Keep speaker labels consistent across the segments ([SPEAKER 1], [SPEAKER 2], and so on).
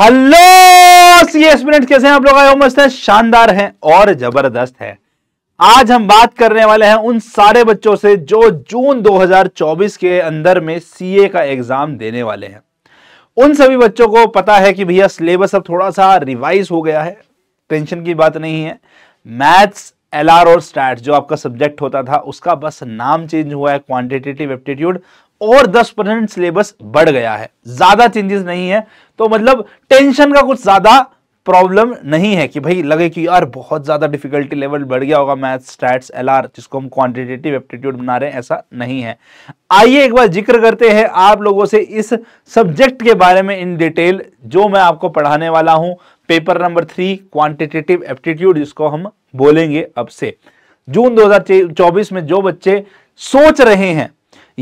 [SPEAKER 1] Hello CS minute कैसे हैं आप लोग आए मस्त हैं शानदार हैं और जबरदस्त है आज हम बात करने वाले हैं उन सारे बच्चों से जो जून 2024 के अंदर में सीए का एग्जाम देने वाले हैं उन सभी बच्चों को पता है कि भैया सिलेबस अब थोड़ा सा रिवाइज हो गया है टेंशन की बात नहीं है मैथ्स एल और स्टैट जो आपका सब्जेक्ट होता था उसका बस नाम चेंज हुआ है क्वांटिटेटिव एप्टीट्यूड और 10 परसेंट सिलेबस बढ़ गया है ज्यादा चेंजेस नहीं है तो मतलब टेंशन का कुछ ज्यादा प्रॉब्लम नहीं है कि भाई लगे कि यार बहुत ज़्यादा डिफिकल्टी लेवल बढ़ गया होगा मैथ स्टैट्स एलआर जिसको हम क्वांटिटेटिव एप्टीट्यूड बना रहे हैं ऐसा नहीं है आइए एक बार जिक्र करते हैं आप लोगों से इस सब्जेक्ट के बारे में इन डिटेल जो मैं आपको पढ़ाने वाला हूं paper number three quantitative aptitude जिसको हम बोलेंगे अब से जून दो में जो बच्चे सोच रहे हैं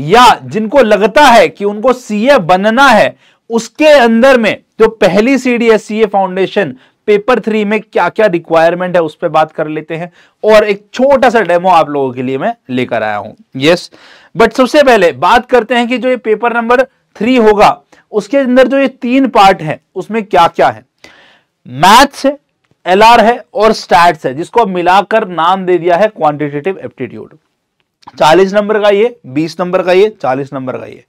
[SPEAKER 1] या जिनको लगता है कि उनको सीए बनना है उसके अंदर में जो तो पहली सीढ़ी है सीए फाउंडेशन पेपर थ्री में क्या क्या रिक्वायरमेंट है उस पर बात कर लेते हैं और एक छोटा सा डेमो आप लोगों के लिए मैं लेकर आया हूं यस बट सबसे पहले बात करते हैं कि जो ये पेपर नंबर थ्री होगा उसके अंदर जो ये तीन पार्ट है उसमें क्या क्या है मैथ्स है एल है और स्टैट्स है जिसको मिलाकर नाम दे दिया है क्वांटिटेटिव एप्टीट्यूड चालीस नंबर का ये बीस नंबर का ये चालीस नंबर का ये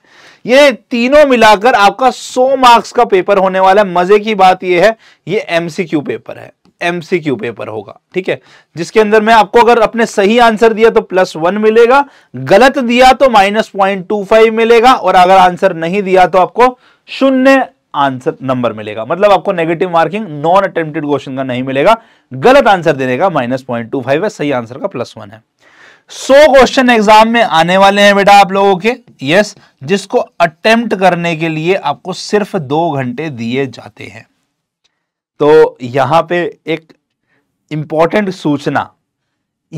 [SPEAKER 1] ये तीनों मिलाकर आपका सौ मार्क्स का पेपर होने वाला है मजे की बात ये है ये एमसीक्यू पेपर है एमसीक्यू पेपर होगा ठीक है जिसके अंदर मैं आपको अगर अपने सही आंसर दिया तो प्लस वन मिलेगा गलत दिया तो माइनस पॉइंट टू फाइव मिलेगा और अगर आंसर नहीं दिया तो आपको शून्य आंसर नंबर मिलेगा मतलब आपको negative marking non attempted question का नहीं मिलेगा गलत आंसर देने का माइनस पॉइंट टू फाइव है सही आंसर का प्लस वन है सौ क्वेश्चन एग्जाम में आने वाले हैं बेटा आप लोगों के यस जिसको अटेम्प्ट करने के लिए आपको सिर्फ दो घंटे दिए जाते हैं तो यहां पे एक इंपॉर्टेंट सूचना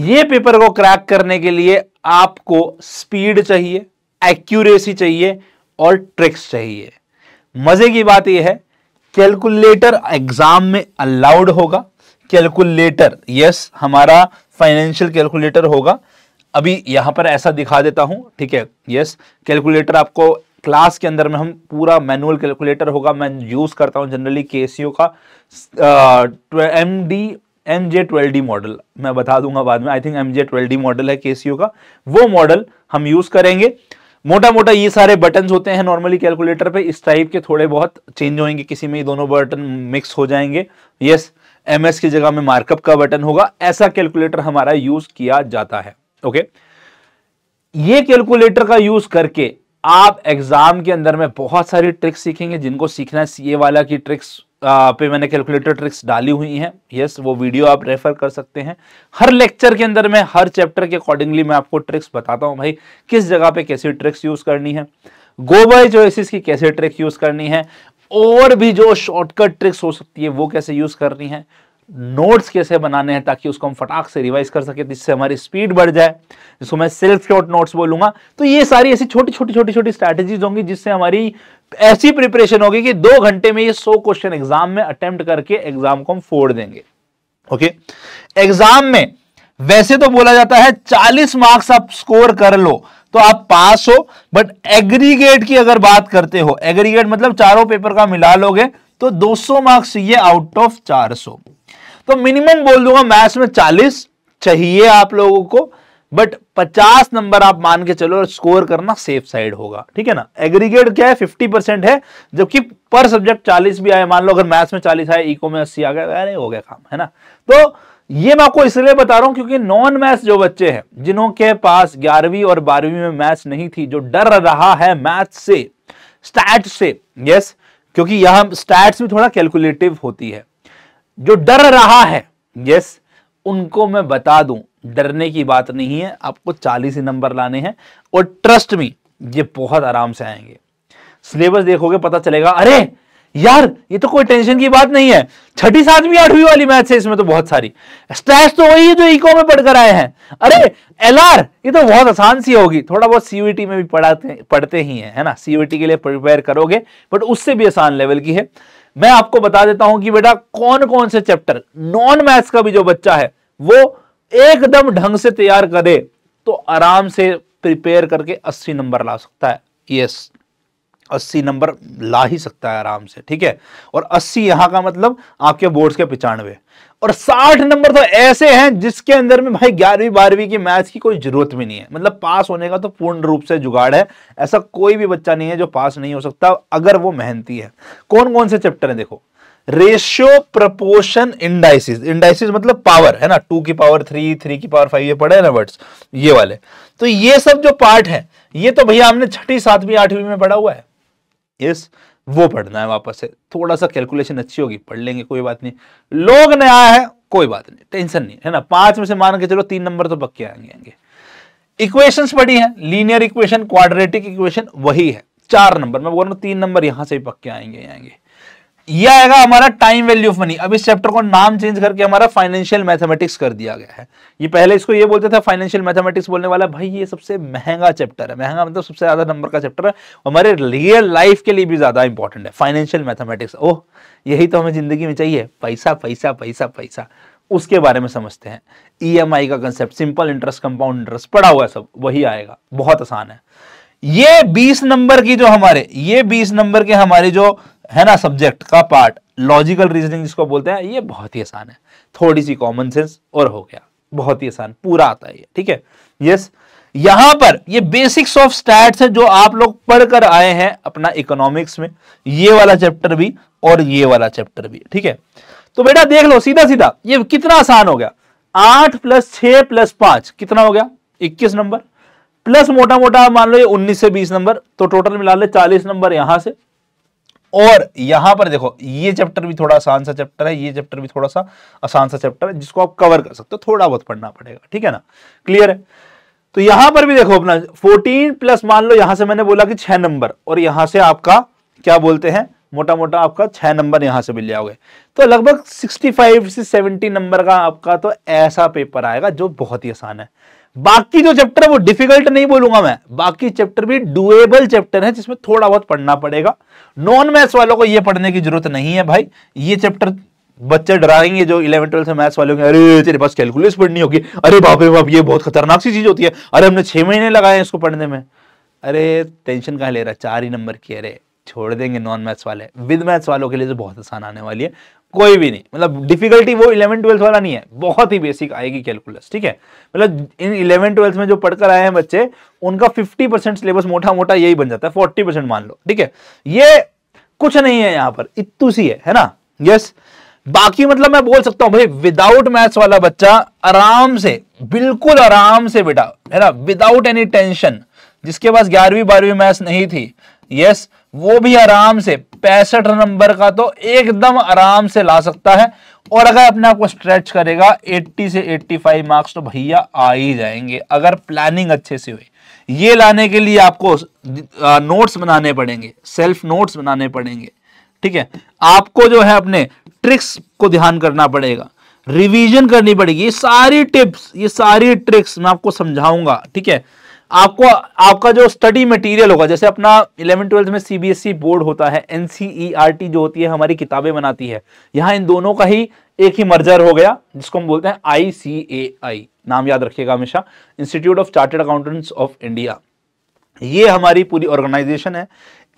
[SPEAKER 1] ये पेपर को क्रैक करने के लिए आपको स्पीड चाहिए एक्यूरेसी चाहिए और ट्रिक्स चाहिए मजे की बात यह है कैलकुलेटर एग्जाम में अलाउड होगा कैलकुलेटर यस हमारा फाइनेंशियल कैलकुलेटर होगा अभी यहाँ पर ऐसा दिखा देता हूँ ठीक है यस कैलकुलेटर आपको क्लास के अंदर में हम पूरा मैनुअल कैलकुलेटर होगा मैं यूज़ करता हूँ जनरली के का M D M J twelve D model मैं बता दूंगा बाद में I think M J twelve D model है के का वो मॉडल हम यूज़ करेंगे मोटा मोटा ये सारे बटन होते हैं नॉर्मली कैलकुलेटर पे इस टाइप के थोड़े बहुत चेंज होंगे किसी में ये दोनों बटन मिक्स हो जाएंगे यस एम एस की जगह में मार्कअप का बटन होगा ऐसा कैलकुलेटर हमारा यूज़ किया जाता है ओके ये कैलकुलेटर का यूज करके आप एग्जाम के अंदर में बहुत सारी ट्रिक्स सीखेंगे जिनको सीखना है सीए वाला की ट्रिक्स पे मैंने कैलकुलेटर ट्रिक्स डाली हुई हैं यस वो वीडियो आप रेफर कर सकते हैं हर लेक्चर के अंदर में हर चैप्टर के अकॉर्डिंगली मैं आपको ट्रिक्स बताता हूं भाई किस जगह पे कैसी ट्रिक्स यूज करनी है गोबर जो की कैसे ट्रिक यूज करनी है और भी जो शॉर्टकट ट्रिक्स हो सकती है वो कैसे यूज करनी है नोट्स कैसे बनाने हैं ताकि उसको हम फटाक से रिवाइज कर सके जिससे हमारी स्पीड बढ़ जाए जिसको मैं सेल्फ शॉर्ट नोट्स बोलूंगा तो ये सारी ऐसी छोटी छोटी छोटी छोटी स्ट्रैटेजीज होंगी जिससे हमारी ऐसी प्रिपरेशन होगी कि दो घंटे में ये सौ क्वेश्चन एग्जाम में अटेम्प्ट करके एग्जाम को हम फोड़ देंगे ओके एग्जाम में वैसे तो बोला जाता है चालीस मार्क्स आप स्कोर कर लो तो आप पास हो बट एग्रीगेट की अगर बात करते हो एग्रीगेट मतलब चारों पेपर का मिला लोगे तो 200 मार्क्स ये आउट ऑफ 400 तो मिनिमम बोल दूंगा मैथ्स में चालीस चाहिए आप लोगों को बट 50 नंबर आप मान के चलो और स्कोर करना सेफ साइड होगा ठीक है ना एग्रीगेट क्या है 50 परसेंट है जबकि पर सब्जेक्ट 40 भी आए मान लो अगर मैथ्स में 40 आए इको में 80 आ गया तो अरे हो गया काम है ना तो ये मैं आपको इसलिए बता रहा हूं क्योंकि नॉन मैथ्स जो बच्चे हैं जिन्हों के पास ग्यारहवीं और बारहवीं में मैथ्स नहीं थी जो डर रहा है मैथ्स से स्टैट से यस क्योंकि यहां स्टैट्स भी थोड़ा कैलकुलेटिव होती है जो डर रहा है यस उनको मैं बता दूं डरने की बात नहीं है आपको चालीस ही नंबर लाने हैं और ट्रस्ट में ये बहुत आराम से आएंगे सिलेबस देखोगे पता चलेगा अरे यार ये तो कोई टेंशन की बात नहीं है छठी सातवीं आठवीं वाली मैथ है इसमें तो बहुत सारी स्ट्रेस तो वही है जो इको में पढ़कर आए हैं अरे एल आर ये तो बहुत आसान सी होगी थोड़ा बहुत सीयूटी में भी पढ़ाते पढ़ते ही हैं है ना सीयूटी के लिए प्रिपेयर करोगे बट उससे भी आसान लेवल की है मैं आपको बता देता हूं कि बेटा कौन कौन से चैप्टर नॉन मैथ्स का भी जो बच्चा है वो एकदम ढंग से तैयार करे तो आराम से प्रिपेयर करके अस्सी नंबर ला सकता है यस अस्सी नंबर ला ही सकता है आराम से ठीक है और अस्सी यहां का मतलब आपके बोर्ड्स के पिचानवे और साठ नंबर तो ऐसे हैं जिसके अंदर में भाई ग्यारहवीं बारहवीं की मैथ्स की कोई जरूरत भी नहीं है मतलब पास होने का तो पूर्ण रूप से जुगाड़ है ऐसा कोई भी बच्चा नहीं है जो पास नहीं हो सकता अगर वो मेहनती है कौन कौन से चैप्टर है देखो रेशियो प्रपोशन इंडाइसिस इंडाइसिस मतलब पावर है ना टू की पावर थ्री थ्री की पावर फाइव ये पढ़े ना वर्ड्स ये वाले तो ये सब जो पार्ट है ये तो भैया हमने छठी सातवीं आठवीं में पढ़ा हुआ है इस वो पढ़ना है वापस से थोड़ा सा कैलकुलेशन अच्छी होगी पढ़ लेंगे कोई बात नहीं लोग नया है कोई बात नहीं टेंशन नहीं है ना पांच में से मान के चलो तीन नंबर तो पक्के आएंगे आएंगे इक्वेशंस पड़ी है लीनियर इक्वेशन क्वाड्रेटिक इक्वेशन वही है चार नंबर मैं बोल रहा हूँ तीन नंबर यहां से भी पक्के आएंगे आएंगे ये आएगा हमारा टाइम वैल्यू ऑफ मनी अब इस चैप्टर को नाम चेंज करके हमारा फाइनेंशियल मैथमेटिक्स कर दिया गया है ये पहले इसको ये बोलते थे फाइनेंशियल मैथमेटिक्स बोलने वाला भाई ये सबसे महंगा चैप्टर है महंगा मतलब सबसे ज्यादा नंबर का चैप्टर है हमारे रियल लाइफ के लिए भी ज्यादा इंपॉर्टेंट है फाइनेंशियल मैथमेटिक्स ओह यही तो हमें जिंदगी में चाहिए पैसा पैसा पैसा पैसा उसके बारे में समझते हैं ई e का concept simple interest compound interest पड़ा हुआ है सब वही आएगा बहुत आसान है ये बीस नंबर की जो हमारे ये बीस नंबर के हमारे जो है ना सब्जेक्ट का पार्ट लॉजिकल रीजनिंग जिसको बोलते हैं ये बहुत ही आसान है थोड़ी सी कॉमन सेंस और हो गया बहुत ही आसान पूरा आता है ये ठीक है यस यहां पर ये बेसिक्स ऑफ स्टैट्स है जो आप लोग पढ़कर आए हैं अपना इकोनॉमिक्स में ये वाला चैप्टर भी और ये वाला चैप्टर भी ठीक है तो बेटा देख लो सीधा सीधा ये कितना आसान हो गया आठ प्लस छ प्लस पांच कितना हो गया इक्कीस नंबर प्लस मोटा मोटा मान लो ये 19 से 20 नंबर तो टोटल मिला ले 40 नंबर यहां से और यहां पर देखो ये चैप्टर भी थोड़ा आसान सा चैप्टर है ये चैप्टर भी थोड़ा सा आसान सा चैप्टर है जिसको आप कवर कर सकते हो थोड़ा बहुत पढ़ना पड़ेगा ठीक है ना क्लियर है तो यहां पर भी देखो अपना 14 प्लस मान लो यहां से मैंने बोला कि छह नंबर और यहां से आपका क्या बोलते हैं मोटा मोटा आपका छह नंबर यहाँ से मिल जाओगे तो लगभग 65 से 70 नंबर का आपका तो ऐसा पेपर आएगा जो बहुत ही आसान है बाकी जो चैप्टर है वो डिफिकल्ट नहीं बोलूंगा मैं बाकी चैप्टर भी डुएबल चैप्टर है जिसमें थोड़ा बहुत पढ़ना पड़ेगा नॉन मैथ्स वालों को ये पढ़ने की जरूरत नहीं है भाई ये चैप्टर बच्चे डराएंगे जो इलेवन ट्वेल्थ से मैथ्स वाले के अरे तेरे पास कैलकुलेस पढ़नी होगी अरे बाप रे बाप ये बहुत खतरनाक सी चीज होती है अरे हमने छह महीने लगाए इसको पढ़ने में अरे टेंशन कहा ले रहा चार ही नंबर की अरे छोड़ देंगे नॉन मैथ्स वाले विद मैथ्स वालों के लिए तो बहुत आसान आने वाली है कोई भी नहीं मतलब डिफिकल्टी वो इलेवन ट्वेल्थ वाला नहीं है बहुत ही बेसिक आएगी कैलकुलस ठीक है मतलब इन इलेवन ट्वेल्थ में जो पढ़कर आए हैं बच्चे उनका फिफ्टी परसेंट सिलेबस मोटा मोटा यही बन जाता है फोर्टी परसेंट मान लो ठीक है ये कुछ नहीं है यहाँ पर इतू सी है है ना यस बाकी मतलब मैं बोल सकता हूं भाई विदाउट मैथ्स वाला बच्चा आराम से बिल्कुल आराम से बेटा है ना विदाउट एनी टेंशन जिसके पास ग्यारहवीं बारहवीं मैथ्स नहीं थी यस yes, वो भी आराम से पैंसठ नंबर का तो एकदम आराम से ला सकता है और अगर अपने आप को स्ट्रेच करेगा 80 से 85 मार्क्स तो भैया आ ही जाएंगे अगर प्लानिंग अच्छे से हुई ये लाने के लिए आपको नोट्स बनाने पड़ेंगे सेल्फ नोट्स बनाने पड़ेंगे ठीक है आपको जो है अपने ट्रिक्स को ध्यान करना पड़ेगा रिवीजन करनी पड़ेगी ये सारी टिप्स ये सारी ट्रिक्स मैं आपको समझाऊंगा ठीक है आपको आपका जो स्टडी मटेरियल होगा जैसे अपना इलेवन ट्वेल्थ में सीबीएसई बोर्ड e होता है एनसीईआरटी e जो होती है हमारी किताबें बनाती है यहां इन दोनों का ही एक ही मर्जर हो गया जिसको हम बोलते हैं आईसीएआई नाम याद रखिएगा हमेशा institute of chartered accountants of India ये हमारी पूरी ऑर्गेनाइजेशन है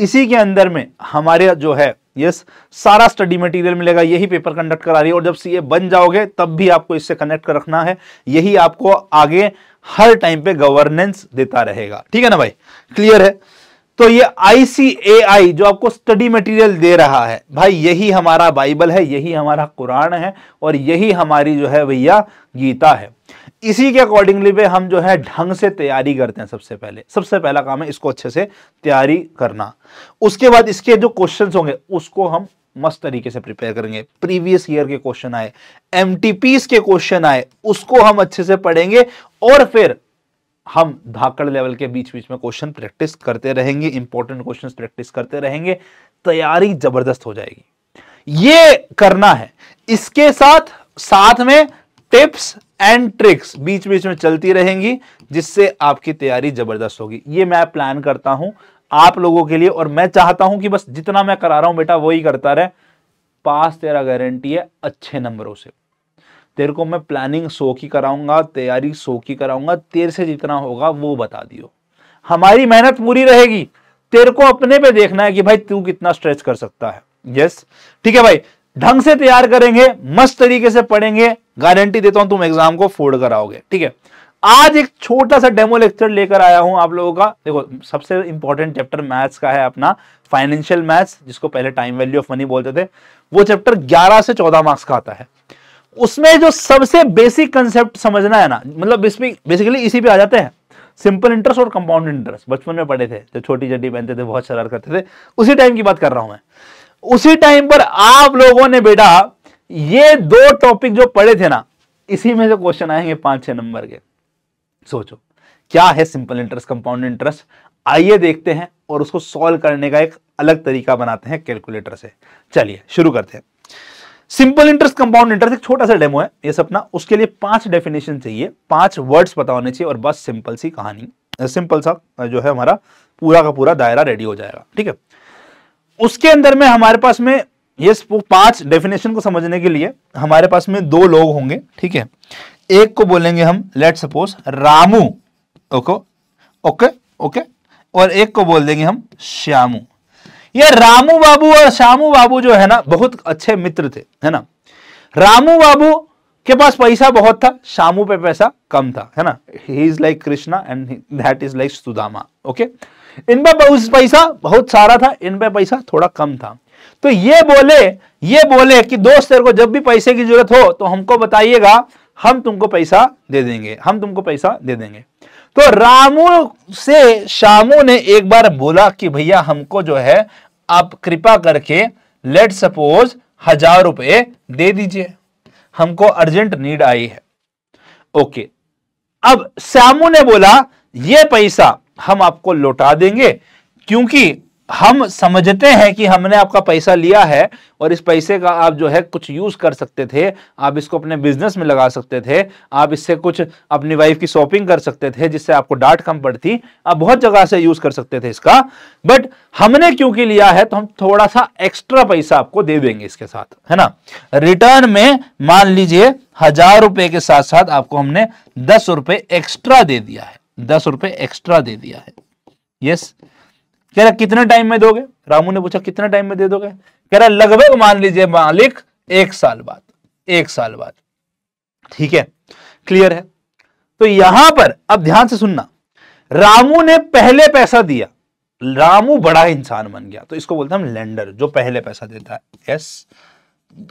[SPEAKER 1] इसी के अंदर में हमारे जो है यस सारा स्टडी मटेरियल मिलेगा यही पेपर कंडक्ट करा रही है और जब सीए बन जाओगे तब भी आपको इससे कनेक्ट कर रखना है यही आपको आगे हर टाइम पे गवर्नेंस देता रहेगा ठीक है ना भाई क्लियर है तो ये आईसीएआई जो आपको स्टडी मटेरियल दे रहा है भाई यही हमारा बाइबल है यही हमारा कुरान है और यही हमारी जो है भैया गीता है इसी के अकॉर्डिंगली पे हम जो है ढंग से तैयारी करते हैं सबसे पहले सबसे पहला काम है इसको अच्छे से तैयारी करना उसके बाद इसके जो क्वेश्चन होंगे उसको हम मस्त तरीके से प्रिपेयर करेंगे प्रीवियस ईयर के क्वेश्चन आए एम के क्वेश्चन आए उसको हम अच्छे से पढ़ेंगे और फिर हम धाकड़ लेवल के बीच बीच में क्वेश्चन प्रैक्टिस करते रहेंगे इंपॉर्टेंट क्वेश्चन प्रैक्टिस करते रहेंगे तैयारी जबरदस्त हो जाएगी ये करना है इसके साथ साथ में टिप्स एंड ट्रिक्स बीच बीच में चलती रहेंगी जिससे आपकी तैयारी जबरदस्त होगी ये मैं प्लान करता हूं आप लोगों के लिए और मैं चाहता हूं कि बस जितना मैं करा रहा हूं बेटा वही करता रहे पास तेरा गारंटी है अच्छे नंबरों से तेरे को मैं प्लानिंग सो की कराऊंगा तैयारी सो की कराऊंगा तेरे से जितना होगा वो बता दियो हमारी मेहनत पूरी रहेगी तेरे को अपने पे देखना है कि भाई तू कितना स्ट्रेच कर सकता है यस ठीक है भाई ढंग से तैयार करेंगे मस्त तरीके से पढ़ेंगे गारंटी देता हूं तुम एग्जाम को फोर्ड कराओगे ठीक है आज एक छोटा सा डेमो लेक्चर लेकर आया हूं आप लोगों का देखो सबसे इंपॉर्टेंट चैप्टर मैथ्स का है अपना फाइनेंशियल मैथ्स जिसको पहले टाइम वैल्यू ऑफ मनी बोलते थे वो चैप्टर 11 से 14 मार्क्स का आता है उसमें जो सबसे बेसिक कंसेप्ट समझना है ना मतलब इसमें बेसिकली इसी पे आ जाते हैं सिंपल इंटरेस्ट और कंपाउंड इंटरेस्ट बचपन में पढ़े थे जो छोटी चड्डी पहनते थे बहुत शरार करते थे उसी टाइम की बात कर रहा हूं मैं उसी टाइम पर आप लोगों ने बेटा ये दो टॉपिक जो पढ़े थे ना इसी में से क्वेश्चन आएंगे पांच छह नंबर के सोचो क्या है सिंपल इंटरेस्ट कंपाउंड इंटरेस्ट आइए देखते हैं और उसको सॉल्व करने का एक अलग तरीका बनाते हैं कैलकुलेटर से चलिए शुरू करते हैं सिंपल इंटरेस्ट कंपाउंड इंटरेस्ट एक छोटा सा डेमो है ये सपना उसके लिए पांच डेफिनेशन चाहिए पांच वर्ड्स पता होने चाहिए और बस सिंपल सी कहानी सिंपल सा जो है हमारा पूरा का पूरा दायरा रेडी हो जाएगा ठीक है उसके अंदर में हमारे पास में ये पांच डेफिनेशन को समझने के लिए हमारे पास में दो लोग होंगे ठीक है एक को बोलेंगे हम let suppose Ramu okay okay okay और एक को बोल देंगे हम श्यामू ये रामू बाबू और श्यामू बाबू जो है ना बहुत अच्छे मित्र थे है ना रामू बाबू के पास पैसा बहुत था शामू पे पैसा कम था है ना he is like Krishna and that is like Sudama okay इन पे पैसा बहुत सारा था इन पे पैसा थोड़ा कम था तो ये बोले ये बोले कि दोस्त तेरे को जब भी पैसे की जरूरत हो तो हमको बताइएगा हम तुमको पैसा दे देंगे हम तुमको पैसा दे देंगे तो रामू से श्यामू ने एक बार बोला कि भैया हमको जो है आप कृपा करके लेट सपोज हजार रुपए दे दीजिए हमको अर्जेंट नीड आई है ओके अब श्यामू ने बोला ये पैसा हम आपको लौटा देंगे क्योंकि हम समझते हैं कि हमने आपका पैसा लिया है और इस पैसे का आप जो है कुछ यूज़ कर सकते थे आप इसको अपने बिजनेस में लगा सकते थे आप इससे कुछ अपनी वाइफ की शॉपिंग कर सकते थे जिससे आपको डांट कम पड़ती आप बहुत जगह से यूज़ कर सकते थे इसका बट हमने क्योंकि लिया है तो हम थोड़ा सा एक्स्ट्रा पैसा आपको दे देंगे इसके साथ है ना रिटर्न में मान लीजिए हजार रुपए के साथ साथ आपको हमने दस रुपए एक्स्ट्रा दे दिया है दस रुपए एक्स्ट्रा दे दिया है यस yes? कह रहा कितने टाइम में दोगे रामू ने पूछा कितने टाइम में दे दोगे कह रहा लगभग मान लीजिए मालिक एक साल बाद एक साल बाद ठीक है क्लियर है तो यहां पर अब ध्यान से सुनना
[SPEAKER 2] रामू ने पहले
[SPEAKER 1] पैसा दिया रामू बड़ा इंसान बन गया तो इसको बोलते हैं हम लेंडर जो पहले पैसा देता है यस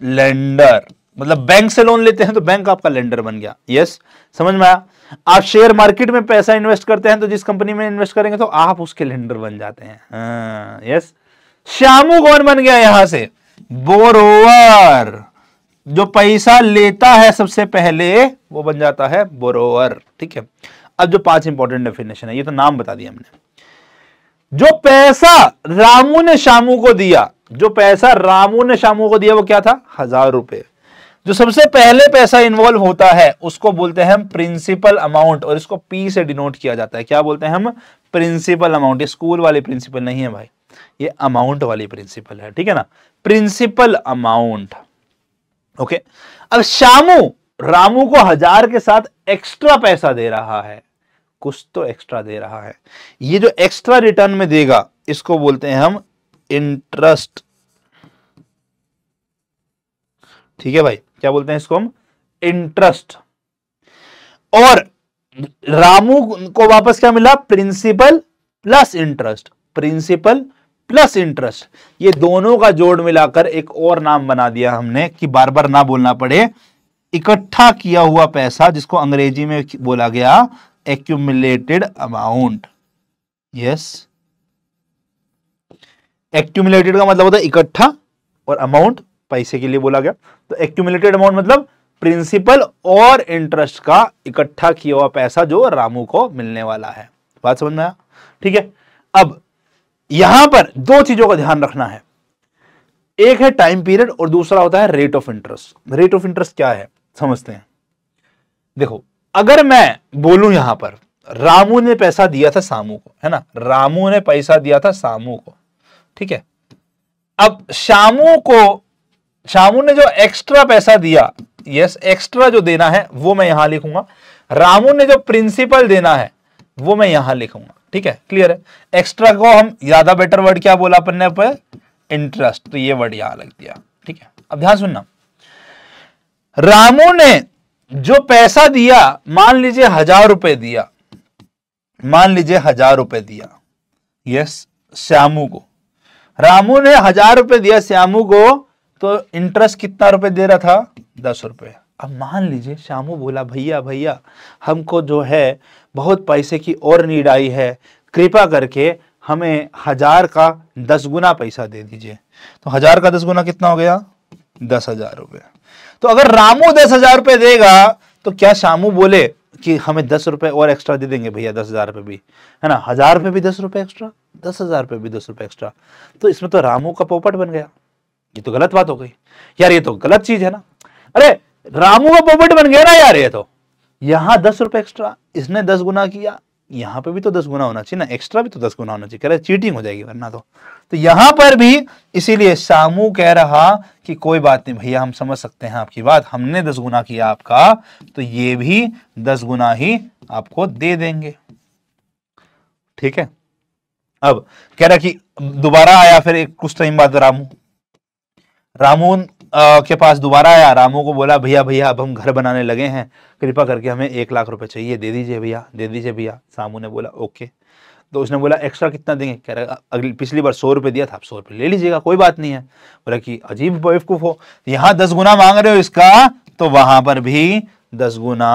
[SPEAKER 1] लेंडर मतलब बैंक से लोन लेते हैं तो बैंक आपका लेंडर बन गया यस समझ में आया आप शेयर मार्केट में पैसा इन्वेस्ट करते हैं तो जिस कंपनी में इन्वेस्ट करेंगे तो आप उसके लेंडर बन जाते हैं यस हाँ, श्यामू कौन बन गया यहां से बोरोवर जो पैसा लेता है सबसे पहले वो बन जाता है बोरोवर ठीक है अब जो पांच इंपॉर्टेंट डेफिनेशन है ये तो नाम बता दिया हमने जो पैसा रामू ने शामू को दिया जो पैसा रामू ने शामू को दिया वो क्या था हजार रुपए जो सबसे पहले पैसा इन्वॉल्व होता है उसको बोलते हैं हम प्रिंसिपल अमाउंट और इसको पी से डिनोट किया जाता है क्या बोलते हैं हम प्रिंसिपल अमाउंट स्कूल वाली प्रिंसिपल नहीं है भाई ये अमाउंट वाली प्रिंसिपल है ठीक है ना प्रिंसिपल अमाउंट ओके अब शामू रामू को हजार के साथ एक्स्ट्रा पैसा दे रहा है कुछ तो एक्स्ट्रा दे रहा है ये जो एक्स्ट्रा रिटर्न में देगा इसको बोलते हैं हम इंटरेस्ट ठीक है भाई क्या बोलते हैं इसको हम इंटरेस्ट और रामू को वापस क्या मिला principal plus interest principal plus interest ये दोनों का जोड़ मिलाकर एक और नाम बना दिया हमने कि बार बार ना बोलना पड़े इकट्ठा किया हुआ पैसा जिसको अंग्रेजी में बोला गया एक्यूमुलेटेड अमाउंट यस एक्यूमुलेटेड का मतलब होता है इकट्ठा और अमाउंट पैसे के लिए बोला गया तो एक्यूमुलेटेड अमाउंट मतलब प्रिंसिपल और इंटरेस्ट का इकट्ठा किया हुआ पैसा जो रामू को मिलने वाला है बात समझ में आया ठीक है अब यहां पर दो चीजों का ध्यान रखना है एक है टाइम पीरियड और दूसरा होता है rate of interest rate of interest क्या है समझते हैं देखो अगर मैं बोलू यहां पर रामू ने पैसा दिया था सामू को है ना रामू ने पैसा दिया था सामू को ठीक है अब शामू को शामू ने जो एक्स्ट्रा पैसा दिया यस एक्स्ट्रा जो देना है वो मैं यहां लिखूंगा रामू ने जो प्रिंसिपल देना है वो मैं यहां लिखूंगा ठीक है क्लियर है एक्स्ट्रा को हम ज्यादा बेटर वर्ड क्या बोला अपन ने पर इंटरेस्ट तो ये वर्ड यहां लग दिया ठीक है अब ध्यान सुनना रामू ने जो पैसा दिया मान लीजिए हजार रुपए दिया मान लीजिए हजार रुपए दिया यस श्यामू को रामू ने हजार रुपए दिया श्यामू को तो इंटरेस्ट कितना रुपए दे रहा था दस रुपए अब मान लीजिए शामू बोला भैया भैया हमको जो है बहुत पैसे की और नीड आई है कृपा करके हमें हजार का दस गुना पैसा दे दीजिए तो हजार का दस गुना कितना हो गया दस हजार रुपये तो अगर रामू दस हजार रुपये देगा तो क्या शामू बोले कि हमें दस रुपये और एक्स्ट्रा दे देंगे भैया दस हजार रुपये भी है ना हजार रुपये भी दस रुपये एक्स्ट्रा दस हजार रुपये भी दस रुपये एक्स्ट्रा तो इसमें तो रामू का पोपट बन गया ये तो गलत बात हो गई यार ये तो गलत चीज है ना अरे रामू का प्रॉफिट बन गया ना यार ये तो यहां दस रुपए एक्स्ट्रा इसने दस गुना किया यहां पे भी तो दस गुना होना चाहिए ना एक्स्ट्रा भी तो दस गुना होना चाहिए कह रहे चीटिंग हो जाएगी वरना तो तो यहां पर भी इसीलिए सामू कह रहा कि कोई बात नहीं भैया हम समझ सकते हैं आपकी बात हमने दस गुना किया आपका तो ये भी दस गुना ही आपको दे देंगे ठीक है अब कह रहा कि दोबारा आया फिर एक कुछ टाइम बाद रामू रामून के पास दोबारा आया रामू को बोला भैया भैया अब हम घर बनाने लगे हैं कृपा करके हमें एक लाख रुपए चाहिए दे दीजिए भैया दे दीजिए भैया सामू ने बोला ओके तो उसने बोला एक्स्ट्रा कितना देंगे कह रहा अगली पिछली बार सौ रुपये दिया था आप सौ रुपये ले लीजिएगा कोई बात नहीं है बोला कि अजीब बेवकूफ हो यहाँ दस गुना मांग रहे हो इसका तो वहां पर भी दस गुना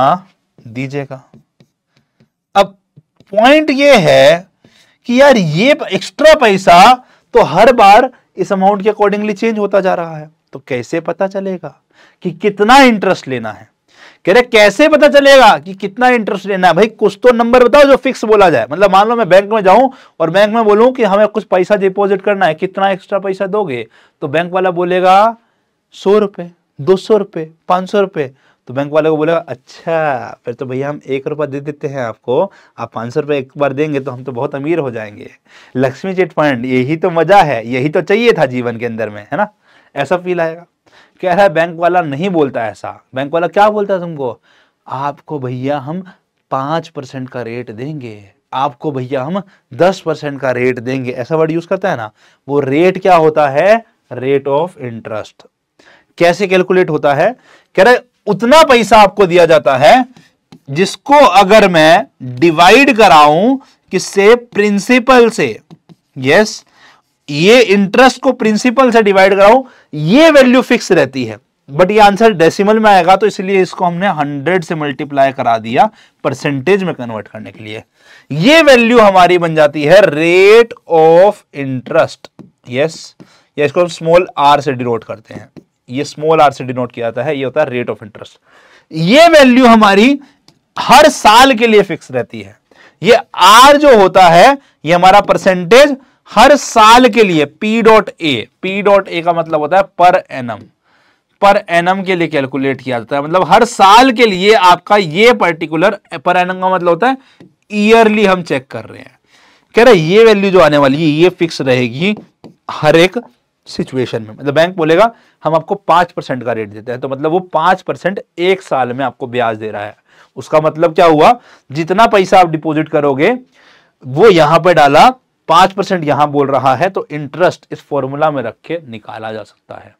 [SPEAKER 1] दीजिएगा अब पॉइंट ये है कि यार ये एक्स्ट्रा पैसा तो हर बार इस अमाउंट के अकॉर्डिंगली चेंज होता जा रहा है तो कैसे पता चलेगा कि कितना इंटरेस्ट लेना है कह रहे कैसे पता चलेगा कि कितना इंटरेस्ट लेना है भाई कुछ तो नंबर बताओ जो फिक्स बोला जाए मतलब मान लो मैं बैंक में जाऊं और बैंक में बोलूं कि हमें कुछ पैसा डिपॉजिट करना है कितना एक्स्ट्रा पैसा दोगे तो बैंक वाला बोलेगा सौ रुपए दो सौ रुपए पांच सौ रुपए तो बैंक वाले को बोलेगा अच्छा फिर तो भैया हम एक रुपया दे देते हैं आपको आप पाँच सौ एक बार देंगे तो हम तो बहुत अमीर हो जाएंगे लक्ष्मी चिट फंड यही तो मज़ा है यही तो चाहिए था जीवन के अंदर में है ना ऐसा फील आएगा कह रहा है बैंक वाला नहीं बोलता ऐसा बैंक वाला क्या बोलता है तुमको आपको भैया हम पाँच परसेंट का रेट देंगे आपको भैया हम दस परसेंट का रेट देंगे ऐसा वर्ड यूज करता है ना वो रेट क्या होता है रेट ऑफ इंटरेस्ट कैसे कैलकुलेट होता है कह रहे उतना पैसा आपको दिया जाता है जिसको अगर मैं डिवाइड कराऊं किससे प्रिंसिपल से यस ये इंटरेस्ट को प्रिंसिपल से डिवाइड कराऊं ये वैल्यू फिक्स रहती है बट ये आंसर डेसिमल में आएगा तो इसलिए इसको हमने 100 से मल्टीप्लाई करा दिया परसेंटेज में कन्वर्ट करने के लिए ये वैल्यू हमारी बन जाती है रेट ऑफ इंटरेस्ट यस इसको हम स्मॉल आर से डिनोट करते हैं ये स्मॉल आर से डिनोट किया जाता है ये होता है रेट ऑफ इंटरेस्ट ये वैल्यू हमारी हर साल के लिए फिक्स रहती है ये आर जो होता है ये हमारा परसेंटेज हर साल के लिए P dot A P dot A का मतलब होता है पर एनम पर एनम के लिए कैलकुलेट किया जाता है मतलब हर साल के लिए आपका ये पर्टिकुलर पर एनम का मतलब होता है ईयरली हम चेक कर रहे हैं कह रहे ये वैल्यू जो आने वाली है ये फिक्स रहेगी हर एक सिचुएशन में मतलब बैंक बोलेगा हम आपको पांच परसेंट का रेट देते हैं तो मतलब वो पांच परसेंट एक साल में आपको ब्याज दे रहा है उसका मतलब क्या हुआ जितना पैसा आप डिपॉजिट करोगे वो यहां पर डाला पांच परसेंट यहां बोल रहा है तो इंटरेस्ट इस फॉर्मूला में रख के निकाला जा सकता है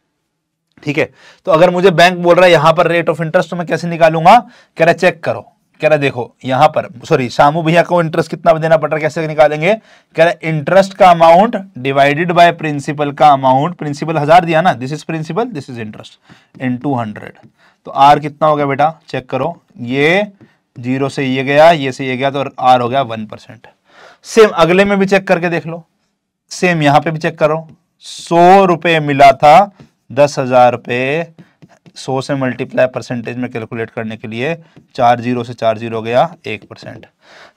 [SPEAKER 1] ठीक है तो अगर मुझे बैंक बोल रहा है यहां पर रेट ऑफ इंटरेस्ट तो मैं कैसे निकालूंगा कह रहा चेक करो कह रहा देखो यहां पर सॉरी सामू भैया को इंटरेस्ट कितना देना पड़ रहा है कैसे निकालेंगे कह रहा इंटरेस्ट का अमाउंट डिवाइडेड बाय प्रिंसिपल का अमाउंट प्रिंसिपल हजार दिया ना this is principal this is interest in two hundred तो आर कितना हो गया बेटा चेक करो ये जीरो से ये गया ये से ये गया तो आर हो गया वन परसेंट सेम अगले में भी चेक करके देख लो सेम यहां पे भी चेक करो सौ रुपये मिला था दस हजार रुपये सौ से मल्टीप्लाई परसेंटेज में कैलकुलेट करने के लिए चार जीरो से चार जीरो गया एक परसेंट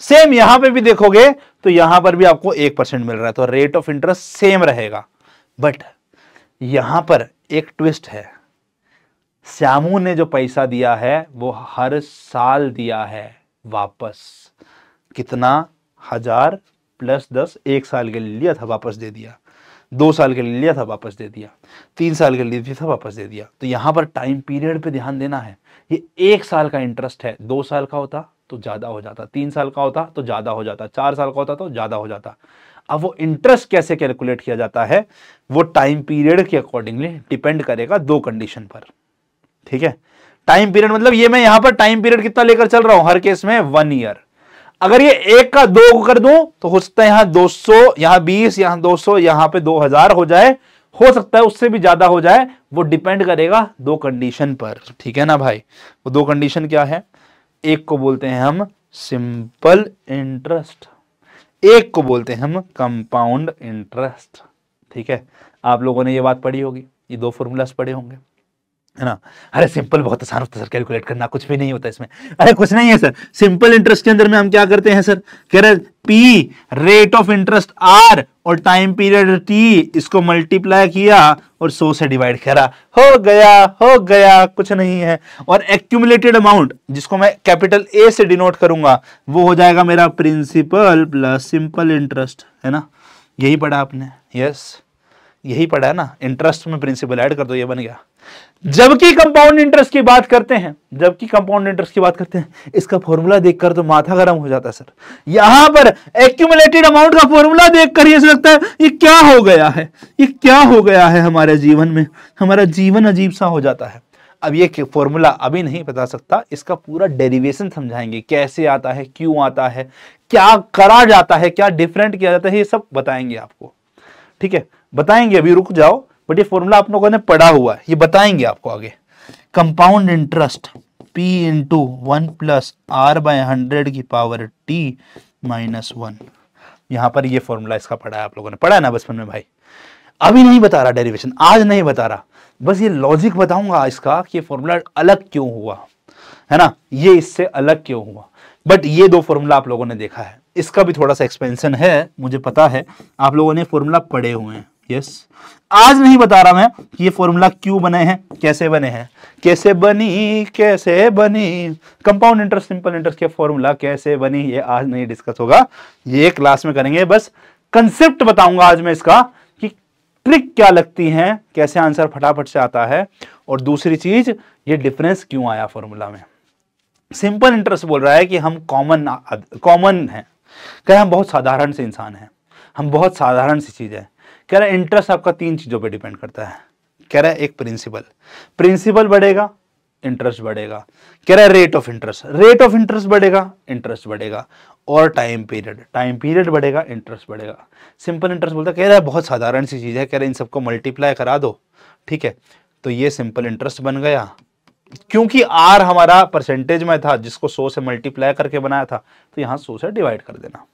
[SPEAKER 1] सेम यहां पे भी देखोगे तो यहां पर भी आपको एक परसेंट मिल रहा है तो रेट ऑफ इंटरेस्ट सेम रहेगा बट यहां पर एक ट्विस्ट है श्यामू ने जो पैसा दिया है वो हर साल दिया है वापस कितना हजार प्लस दस एक साल के लिए लिया था वापस दे दिया दो साल के लिए लिया था वापस दे दिया तीन साल के लिए था वापस दे दिया तो यहां पर टाइम पीरियड पे ध्यान देना है ये एक साल का इंटरेस्ट है दो साल का होता तो ज़्यादा हो जाता तीन साल का होता तो ज़्यादा हो जाता चार साल का होता तो ज़्यादा हो जाता अब वो इंटरेस्ट कैसे कैलकुलेट किया जाता है वो टाइम पीरियड के अकॉर्डिंगली डिपेंड करेगा दो कंडीशन पर ठीक है टाइम पीरियड मतलब ये मैं यहां पर टाइम पीरियड कितना लेकर चल रहा हूं हर केस में वन ईयर अगर ये एक का दो कर दूं तो हो सकता है यहां 200 यहां बीस यहां 200 यहां पे 2000 हो जाए हो सकता है उससे भी ज्यादा हो जाए वो डिपेंड करेगा दो कंडीशन पर ठीक है ना भाई वो दो कंडीशन क्या है एक को बोलते हैं हम सिंपल इंटरेस्ट एक को बोलते हैं हम कंपाउंड इंटरेस्ट ठीक है आप लोगों ने ये बात पढ़ी होगी ये दो फॉर्मूलाज पढ़े होंगे है ना अरे सिंपल बहुत आसान होता है सर कैलकुलेट करना कुछ भी नहीं होता इसमें अरे कुछ नहीं है सर सिंपल इंटरेस्ट के अंदर में हम क्या करते हैं सर कह रहे P rate of interest R और टाइम पीरियड टी इसको मल्टीप्लाई किया और सो से डिवाइड करा हो गया हो गया कुछ नहीं है और एक्यूमुलेटेड अमाउंट जिसको मैं कैपिटल ए से डिनोट करूंगा वो हो जाएगा मेरा प्रिंसिपल प्लस सिंपल इंटरेस्ट है ना यही पढ़ा आपने यस यही पढ़ा है ना इंटरेस्ट में प्रिंसिपल एड कर दो ये बन गया जबकि कंपाउंड इंटरेस्ट की बात करते हैं जबकि कंपाउंड इंटरेस्ट की बात करते हैं इसका फॉर्मूला देखकर तो माथा गर्म हो जाता है सर यहां पर एक्यूमुलेटेड अमाउंट का फॉर्मूला देखकर ये लगता है ये क्या हो गया है ये क्या हो गया है हमारे जीवन में हमारा जीवन अजीब सा हो जाता है अब ये फॉर्मूला अभी नहीं बता सकता इसका पूरा डेरिवेशन समझाएंगे कैसे आता है क्यों आता है क्या करा जाता है क्या डिफरेंट किया जाता है ये सब बताएंगे आपको ठीक है बताएंगे अभी रुक जाओ बट ये फॉर्मूला आप लोगों ने पढ़ा हुआ है ये बताएंगे आपको आगे compound interest P into one plus R by hundred की पावर T माइनस वन यहां पर ये फॉर्मूला इसका पढ़ा है आप लोगों ने पढ़ा है ना बचपन में भाई अभी नहीं बता रहा डेरिवेशन आज नहीं बता रहा बस ये लॉजिक बताऊंगा इसका कि ये फॉर्मूला अलग क्यों हुआ है ना ये इससे अलग क्यों हुआ बट ये दो फॉर्मूला आप लोगों ने देखा है इसका भी थोड़ा सा एक्सपेंशन है मुझे पता है आप लोगों ने फॉर्मूला पढ़े हुए हैं यस आज नहीं बता रहा मैं कि ये फॉर्मूला क्यों बने हैं कैसे बने हैं कैसे बनी कैसे बनी कंपाउंड इंटरेस्ट सिंपल इंटरेस्ट के फॉर्मूला कैसे बनी ये आज नहीं डिस्कस होगा ये क्लास में करेंगे बस कंसेप्ट बताऊंगा आज मैं इसका कि ट्रिक क्या लगती है कैसे आंसर फटाफट से आता है और दूसरी चीज ये डिफरेंस क्यों आया फॉर्मूला में सिंपल इंटरेस्ट बोल रहा है कि हम कॉमन कॉमन है कहें हम बहुत साधारण से इंसान हैं हम बहुत साधारण सी चीज़ है कह रहा है इंटरेस्ट आपका तीन चीज़ों पे डिपेंड करता है कह रहा है एक प्रिंसिपल प्रिंसिपल बढ़ेगा इंटरेस्ट बढ़ेगा कह रहा है rate of interest rate of interest बढ़ेगा इंटरेस्ट बढ़ेगा और टाइम पीरियड टाइम पीरियड बढ़ेगा इंटरेस्ट बढ़ेगा सिंपल इंटरेस्ट बोलता कह रहा है बहुत साधारण सी चीज़ है कह रहा है इन सबको मल्टीप्लाई करा दो ठीक है तो ये सिंपल इंटरेस्ट बन गया क्योंकि आर हमारा परसेंटेज में था जिसको सो से मल्टीप्लाई करके बनाया था तो यहां सो से डिवाइड कर देना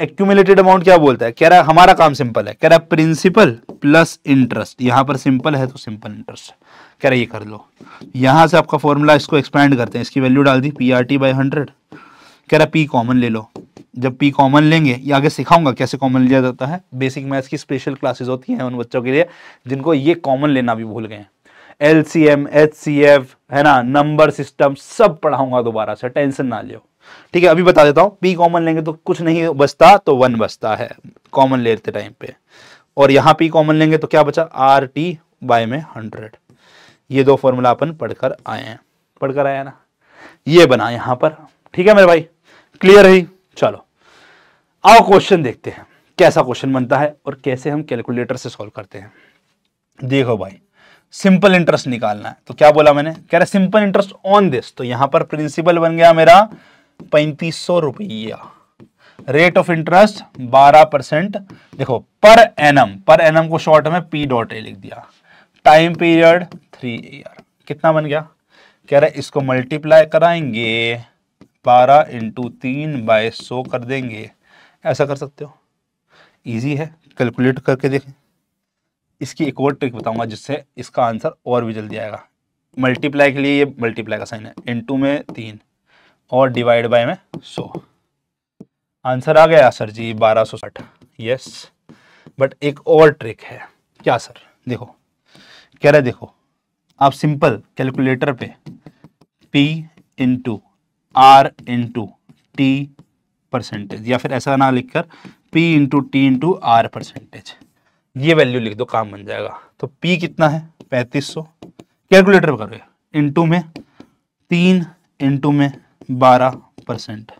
[SPEAKER 1] एक्यूमुलेटेड अमाउंट क्या बोलता है कह रहा है हमारा काम सिंपल है कह रहा है प्रिंसिपल प्लस इंटरेस्ट यहां पर सिंपल है तो सिंपल इंटरेस्ट कह रहा है ये कर लो यहां से आपका फॉर्मूला इसको एक्सपेंड करते हैं इसकी वैल्यू डाल दी P R T by hundred कह रहा है पी कॉमन ले लो जब पी कॉमन लेंगे ये आगे सिखाऊंगा कैसे कॉमन लिया जाता है बेसिक मैथ्स की स्पेशल क्लासेज होती हैं उन बच्चों के लिए जिनको ये कॉमन लेना भी भूल गए L C M H C F है ना नंबर सिस्टम सब पढ़ाऊंगा दोबारा से टेंशन ना लियो ठीक है अभी बता देता हूँ पी कॉमन लेंगे तो कुछ नहीं बचता तो वन बचता है कॉमन लेते टाइम पे और यहाँ पी कॉमन लेंगे तो क्या बचा आर टी बाय में हंड्रेड ये दो फॉर्मूला अपन पढ़कर आए हैं पढ़कर आया ना ये बना यहां पर ठीक है मेरे भाई क्लियर है चलो आओ क्वेश्चन देखते हैं कैसा क्वेश्चन बनता है और कैसे हम कैलकुलेटर से सॉल्व करते हैं देखो भाई सिंपल इंटरेस्ट निकालना है तो क्या बोला मैंने कह रहा सिंपल इंटरेस्ट ऑन दिस तो यहां पर प्रिंसिपल बन गया मेरा पैंतीस सौ रुपया रेट ऑफ इंटरेस्ट 12 परसेंट देखो पर एनम पर एनम को शॉर्ट में पी डॉट ए लिख दिया टाइम पीरियड थ्री ईयर कितना बन गया कह रहे इसको मल्टीप्लाई कराएंगे 12 इंटू तीन बाय सौ कर देंगे ऐसा कर सकते हो इजी है कैलकुलेट करके देखें इसकी एक और ट्रिक बताऊंगा जिससे इसका आंसर और भी जल्दी आएगा मल्टीप्लाई के लिए ये मल्टीप्लाई का साइन है इंटू में तीन और डिवाइड बाय में सो आंसर आ गया सर जी बारह सौ साठ यस बट एक और ट्रिक है क्या सर देखो कह रहे देखो आप सिंपल कैलकुलेटर पे P into R into T percentage या फिर ऐसा ना लिखकर P into T into R percentage ये वैल्यू लिख दो काम बन जाएगा तो पी कितना है पैंतीस सौ कैलकुलेटर पर करोगे इंटू में तीन इंटू में बारह परसेंट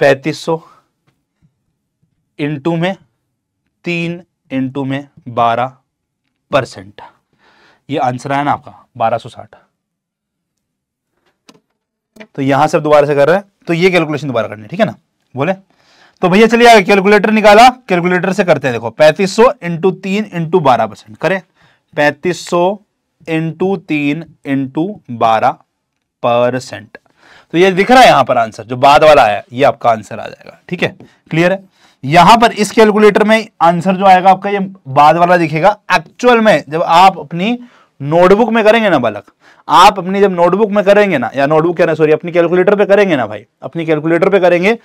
[SPEAKER 1] पैतीस सौ इंटू में तीन इंटू में बारह परसेंट ये आंसर आया ना आपका बारह सौ साठ तो यहां से दोबारा से कर रहे हैं तो ये कैलकुलेशन दोबारा करनी है ठीक है ना बोले तो भैया चलिए आगे कैलकुलेटर निकाला कैलकुलेटर से करते हैं देखो पैंतीस सौ इंटू तीन इंटू बारह परसेंट करें पैंतीस सौ इंटू तीन इंटू बारह परसेंट तो ये दिख रहा है यहां पर आंसर जो बाद वाला आया ये आपका आंसर आ जाएगा ठीक है क्लियर है यहां पर इस कैलकुलेटर में आंसर जो आएगा आपका ये बाद वाला दिखेगा एक्चुअल में जब आप अपनी नोटबुक में करेंगे ना बालक आप अपनी जब नोटबुक में करेंगे ना या नोटबुक कहना सॉरी अपनी कैलकुलेटर पे करेंगे ना भाई अपनी कैलकुलेटर पे करेंगे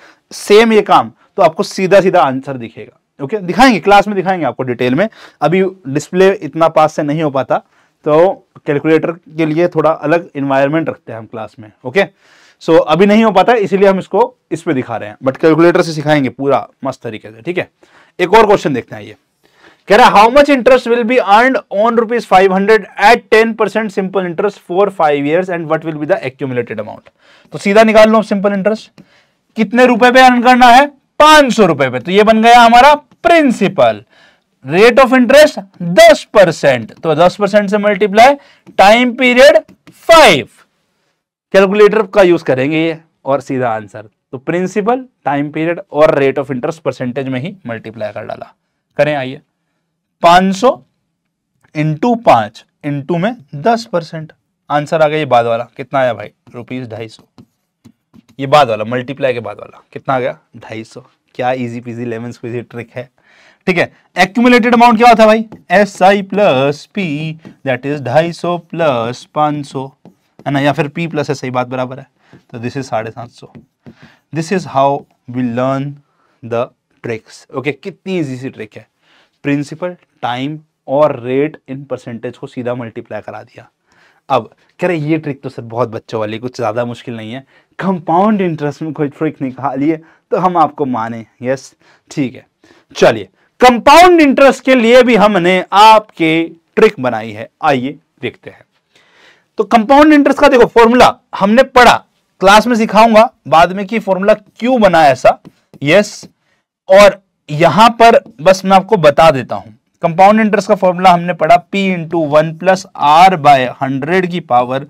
[SPEAKER 1] सेम ये काम तो आपको सीधा सीधा आंसर दिखेगा ओके दिखाएंगे क्लास में दिखाएंगे आपको डिटेल में अभी डिस्प्ले इतना पास से नहीं हो पाता तो कैलकुलेटर के लिए थोड़ा अलग इन्वायरमेंट रखते हैं हम क्लास में ओके सो so, अभी नहीं हो पाता है इसलिए हम इसको इस पे दिखा रहे हैं बट कैलकुलेटर से सिखाएंगे पूरा मस्त तरीके से ठीक है एक और क्वेश्चन देखते हैं ये कह रहा how much interest will be earn on rupees five hundred at ten percent simple interest for five years and what will be the accumulated amount तो सीधा निकाल लो सिंपल इंटरेस्ट कितने रुपए पे अर्न करना है पांच सौ रुपए पे तो ये बन गया हमारा प्रिंसिपल रेट ऑफ इंटरेस्ट दस परसेंट तो दस परसेंट से multiply time period five calculator का यूज करेंगे ये और सीधा आंसर तो प्रिंसिपल टाइम पीरियड और रेट ऑफ इंटरेस्ट परसेंटेज में ही मल्टीप्लाई कर डाला करें आइए 500 सौ इंटू पांच इंटू में दस परसेंट आंसर आ गया ये बाद वाला कितना आया भाई रुपीज ढाई सौ ये बाद वाला मल्टीप्लाई के बाद वाला कितना आ गया ढाई सौ क्या easy peasy lemon squeezy trick है ठीक है एक्यूमुलेटेड अमाउंट क्या था भाई S I plus P that is ढाई सौ प्लस पांच सौ है ना या फिर पी प्लस है सही बात बराबर है तो दिस इज साढ़े सात सौ this is how we learn the tricks okay कितनी इजी सी ट्रिक है प्रिंसिपल टाइम और रेट इन परसेंटेज को सीधा मल्टीप्लाई करा दिया अब कह रहे ये ट्रिक तो सर बहुत बच्चों वाली कुछ ज़्यादा मुश्किल नहीं है कंपाउंड इंटरेस्ट में कोई ट्रिक निकालिए तो हम आपको माने यस ठीक है चलिए कंपाउंड इंटरेस्ट के लिए भी हमने आपके ट्रिक बनाई है आइए देखते हैं तो कंपाउंड इंटरेस्ट का देखो फॉर्मूला हमने पढ़ा क्लास में सिखाऊंगा बाद में कि फॉर्मूला क्यों बना ऐसा यस और यहां पर बस मैं आपको बता देता हूं कंपाउंड इंटरेस्ट का फॉर्मूला हमने पढ़ा P into one plus R by hundred की पावर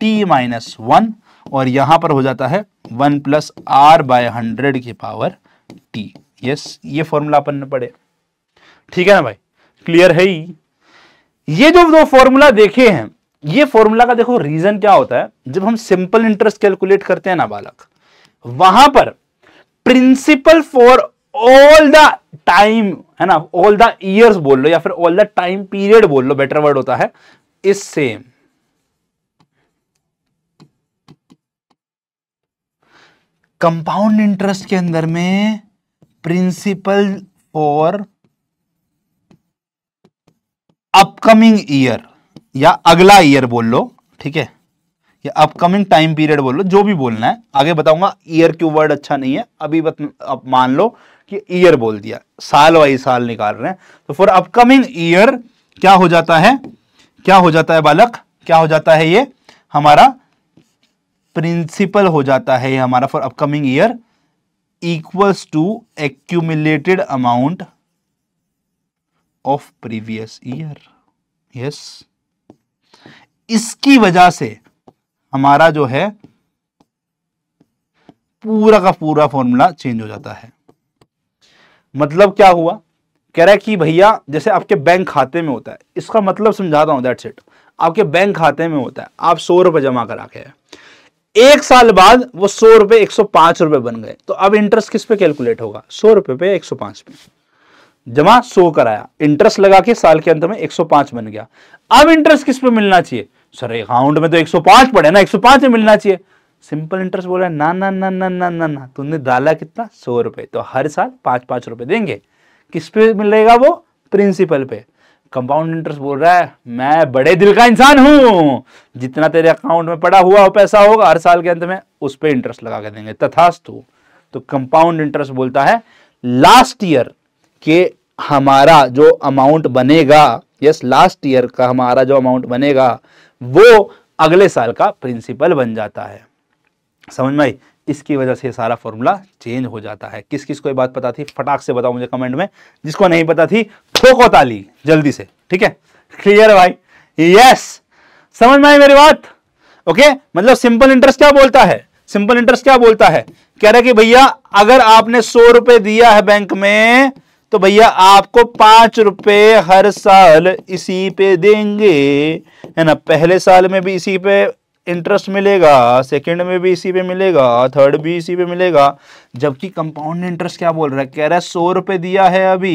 [SPEAKER 1] टी माइनस वन और यहां पर हो जाता है one plus R by hundred की पावर टी यस ये फॉर्मूला अपन ने पढ़े ठीक है ना भाई क्लियर है ही ये जो दो फॉर्मूला देखे हैं ये फॉर्मूला का देखो रीजन क्या होता है जब हम सिंपल इंटरेस्ट कैलकुलेट करते हैं ना बालक वहां पर principal for all the time है ना ऑल द ईयर्स बोल लो या फिर ऑल द टाइम पीरियड बोल लो बेटर वर्ड होता है इस सेम कंपाउंड इंटरेस्ट के अंदर में प्रिंसिपल फॉर अपकमिंग ईयर या अगला ईयर बोल लो ठीक है या अपकमिंग टाइम पीरियड बोल लो जो भी बोलना है आगे बताऊंगा ईयर क्यों वर्ड अच्छा नहीं है अभी बत, अब मान लो कि ईयर बोल दिया साल वाई साल निकाल रहे हैं तो फॉर अपकमिंग ईयर क्या हो जाता है क्या हो जाता है बालक क्या हो जाता है ये हमारा प्रिंसिपल हो जाता है ये हमारा for upcoming year equals to accumulated amount of previous year yes इसकी वजह से हमारा जो है पूरा का पूरा फॉर्मूला चेंज हो जाता है मतलब क्या हुआ कह रहा है कि भैया जैसे आपके बैंक खाते में होता है इसका मतलब समझाता हूं दैट्स सेट आपके बैंक खाते में होता है आप सौ रुपए जमा करा के एक साल बाद वो सौ रुपए एक सौ पांच रुपए बन गए तो अब इंटरेस्ट किस पे कैलकुलेट होगा सौ रुपए पे एक सौ पांच पे जमा सौ कराया इंटरेस्ट लगा के साल के अंत में एक सौ पांच बन गया अब इंटरेस्ट किस पे मिलना चाहिए सर अकाउंट में तो 105 पड़े ना 105 में मिलना चाहिए सिंपल इंटरेस्ट बोला ना ना ना ना ना ना ना तुमने डाला कितना सौ रुपए तो हर साल पांच पांच रुपए देंगे किस पे मिलेगा वो प्रिंसिपल पे कंपाउंड इंटरेस्ट बोल रहा है मैं बड़े दिल का इंसान हूं जितना तेरे अकाउंट में पड़ा हुआ पैसा होगा हर साल के अंत में उस पर इंटरेस्ट लगा के देंगे तथास्तु तो कंपाउंड इंटरेस्ट बोलता है लास्ट ईयर के हमारा जो अमाउंट बनेगा यस लास्ट ईयर का हमारा जो अमाउंट बनेगा वो अगले साल का प्रिंसिपल बन जाता है समझ में इसकी वजह से सारा फॉर्मूला चेंज हो जाता है किस किस को ये बात पता थी फटाक से बताओ मुझे कमेंट में जिसको नहीं पता थी ठोको ताली जल्दी से ठीक है क्लियर भाई यस समझ में आई मेरी बात ओके मतलब सिंपल इंटरेस्ट क्या बोलता है सिंपल इंटरेस्ट क्या बोलता है कह रहा है कि भैया अगर आपने सौ रुपए दिया है बैंक में तो भैया आपको पांच रुपए हर साल इसी पे देंगे है ना पहले साल में भी इसी पे इंटरेस्ट मिलेगा सेकंड में भी इसी पे मिलेगा थर्ड भी इसी पे मिलेगा जबकि कंपाउंड इंटरेस्ट क्या बोल रहा है कह रहा है सौ रुपये दिया है अभी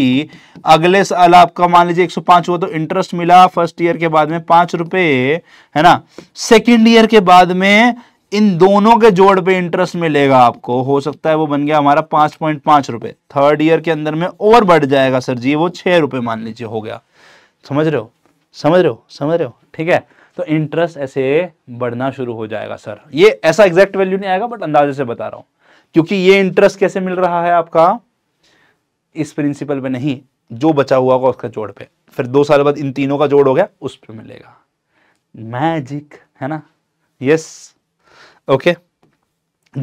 [SPEAKER 1] अगले साल आपका मान लीजिए एक सौ पाँच हुआ तो इंटरेस्ट मिला फर्स्ट ईयर के बाद में पाँच रुपए है ना सेकंड ईयर के बाद में इन दोनों के जोड़ पे इंटरेस्ट मिलेगा आपको हो सकता है वो बन गया हमारा पांच पॉइंट पांच रुपए थर्ड ईयर के अंदर में और बढ़ जाएगा सर जी वो छह रुपए मान लीजिए हो गया समझ रहे हो समझ रहे हो समझ रहे हो ठीक है तो इंटरेस्ट ऐसे बढ़ना शुरू हो जाएगा सर ये ऐसा एग्जैक्ट वैल्यू नहीं आएगा बट अंदाजे से बता रहा हूं क्योंकि ये इंटरेस्ट कैसे मिल रहा है आपका इस प्रिंसिपल पे नहीं जो बचा हुआ होगा उसका जोड़ पे फिर दो साल बाद इन तीनों का जोड़ हो गया उस पर मिलेगा मैजिक है ना यस ओके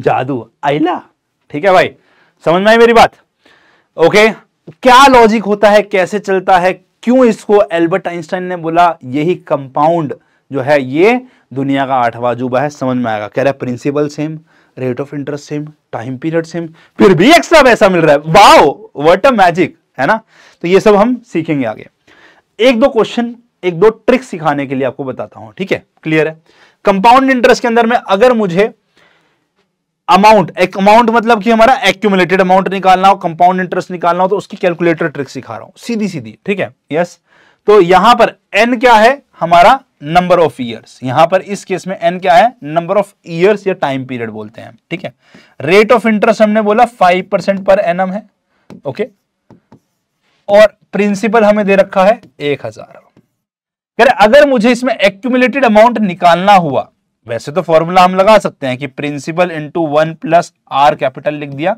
[SPEAKER 1] जादू आइला ठीक है भाई समझ में आई मेरी बात ओके क्या लॉजिक होता है कैसे चलता है क्यों इसको एल्बर्ट आइंस्टाइन ने बोला यही कंपाउंड जो है ये दुनिया का आठवां जुबा है समझ में आएगा कह रहा है principal same rate of interest same time period same फिर भी एक्स्ट्रा पैसा मिल रहा है वाओ व्हाट अ मैजिक है ना तो ये सब हम सीखेंगे आगे एक दो क्वेश्चन एक दो ट्रिक सिखाने के लिए आपको बताता हूं ठीक है क्लियर है कंपाउंड इंटरेस्ट के अंदर में अगर मुझे अमाउंट एक अमाउंट मतलब कि हमारा एक्यूमुलेटेड अमाउंट निकालना हो कंपाउंड इंटरेस्ट निकालना हो तो उसकी कैलकुलेटर ट्रिक सिखा रहा हूं सीधी सीधी ठीक है यस yes. तो यहां पर एन क्या है हमारा नंबर ऑफ ईयर्स यहां पर इस केस में एन क्या है नंबर ऑफ ईयर्स या टाइम पीरियड बोलते हैं ठीक है रेट ऑफ इंटरेस्ट हमने बोला फाइव परसेंट पर एनम है ओके okay? और प्रिंसिपल हमें दे रखा है एक हजार कह रहे अगर मुझे इसमें एक्यूमुलेटेड अमाउंट निकालना हुआ वैसे तो फॉर्मूला हम लगा सकते हैं कि principal into one plus R capital लिख दिया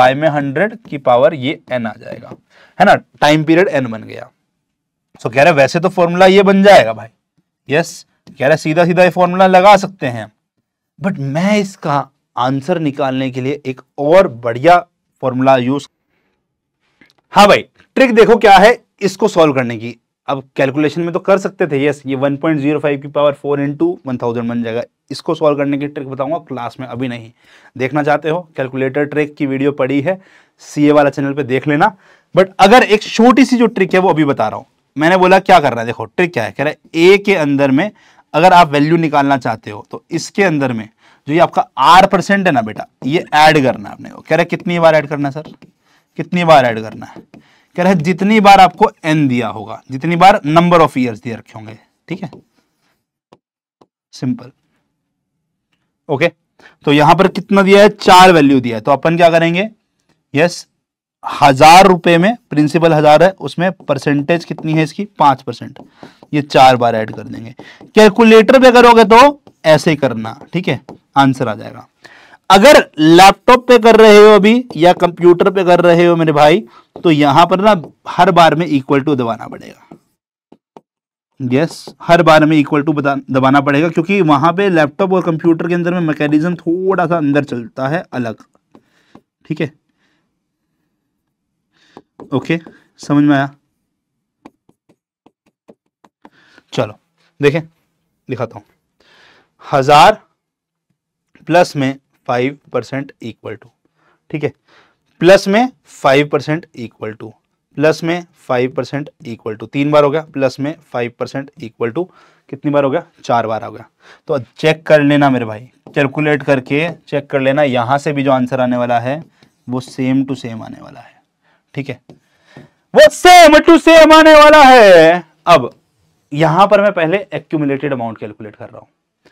[SPEAKER 1] बाय में हंड्रेड की पावर ये एन आ जाएगा है ना टाइम पीरियड एन बन गया सो कह रहे वैसे तो फॉर्मूला ये बन जाएगा भाई यस कह रहे सीधा सीधा ये फॉर्मूला लगा सकते हैं बट मैं इसका आंसर निकालने के लिए एक और बढ़िया फॉर्मूला यूज हाँ भाई ट्रिक देखो क्या है इसको सॉल्व करने की अब कैलकुलेशन में तो कर सकते थे यस ये 1.05 की power four into one thousand बन जाएगा इसको सॉल्व करने की ट्रिक बताऊंगा क्लास में अभी नहीं देखना चाहते हो कैलकुलेटर ट्रिक की वीडियो पड़ी है सीए वाला चैनल पे देख लेना बट अगर एक छोटी सी जो ट्रिक है वो अभी बता रहा हूँ मैंने बोला क्या करना है देखो ट्रिक क्या है कह रहा है ए के अंदर में अगर आप वैल्यू निकालना चाहते हो तो इसके अंदर में जो ये आपका आर परसेंट है ना बेटा ये ऐड करना है आपने कह रहा है कितनी बार ऐड करना है सर कितनी बार ऐड करना है कह रहे जितनी बार आपको एन दिया होगा जितनी बार नंबर ऑफ ईयर्स दिए रखे होंगे ठीक है सिंपल ओके तो यहां पर कितना दिया है चार वैल्यू दिया है तो अपन क्या करेंगे यस हजार रुपए में प्रिंसिपल हजार है उसमें परसेंटेज कितनी है इसकी पांच परसेंट ये चार बार ऐड कर देंगे कैलकुलेटर पे करोगे तो ऐसे करना ठीक है आंसर आ जाएगा अगर लैपटॉप पे कर रहे हो अभी या कंप्यूटर पे कर रहे हो मेरे भाई तो यहां पर ना हर बार में इक्वल टू दबाना पड़ेगा यस yes, हर बार में इक्वल टू दबाना पड़ेगा क्योंकि वहां पे लैपटॉप और कंप्यूटर के अंदर में मैकेनिज्म थोड़ा सा अंदर चलता है अलग ठीक है ओके समझ में आया चलो देखें दिखाता हूं हजार प्लस में फाइव परसेंट इक्वल टू ठीक है प्लस में five percent equal to plus में फाइव परसेंट इक्वल टू तीन बार हो गया प्लस में फाइव परसेंट इक्वल टू कितनी बार हो गया चार बार हो गया तो चेक कर लेना मेरे भाई कैलकुलेट करके चेक कर लेना यहां से भी जो आंसर आने वाला है वो सेम टू सेम आने वाला है ठीक है वो सेम टू सेम आने वाला है अब यहां पर मैं पहले एक्यूमुलेटेड अमाउंट कैलकुलेट कर रहा हूं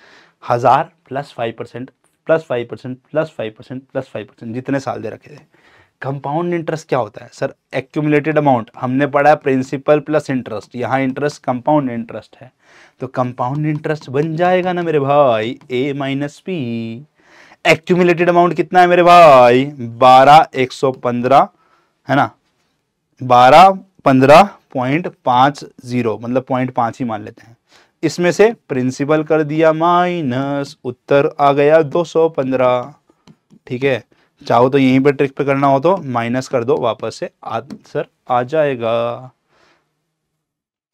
[SPEAKER 1] हजार plus five percent plus five percent plus five percent plus five percent जितने साल दे रखे थे कंपाउंड इंटरेस्ट क्या होता है सर एक्यूमुलेटेड अमाउंट हमने पढ़ा है प्रिंसिपल प्लस इंटरेस्ट यहाँ इंटरेस्ट कंपाउंड इंटरेस्ट है तो कंपाउंड इंटरेस्ट बन जाएगा ना मेरे भाई A minus P accumulated amount कितना है मेरे भाई बारह एक सौ पंद्रह है ना बारह पंद्रह पॉइंट पाँच जीरो मतलब पॉइंट पाँच ही मान लेते हैं इसमें से प्रिंसिपल कर दिया माइनस उत्तर आ गया 215 ठीक है चाहो तो यहीं पे ट्रिक पे करना हो तो माइनस कर दो वापस से आंसर आ जाएगा